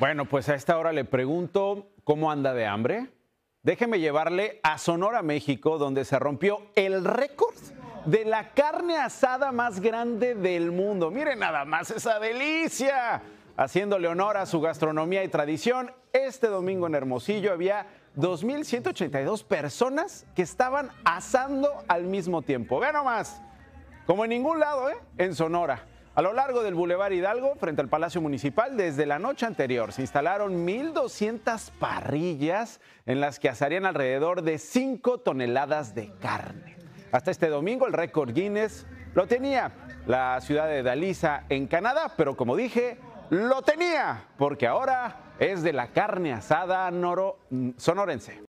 Bueno, pues a esta hora le pregunto cómo anda de hambre. Déjeme llevarle a Sonora, México, donde se rompió el récord de la carne asada más grande del mundo. Miren nada más esa delicia. Haciéndole honor a su gastronomía y tradición, este domingo en Hermosillo había 2.182 personas que estaban asando al mismo tiempo. Vean nomás, como en ningún lado, ¿eh? En Sonora. A lo largo del Boulevard Hidalgo, frente al Palacio Municipal, desde la noche anterior se instalaron 1.200 parrillas en las que asarían alrededor de 5 toneladas de carne. Hasta este domingo el récord Guinness lo tenía la ciudad de Dalisa en Canadá, pero como dije, lo tenía porque ahora es de la carne asada noro sonorense.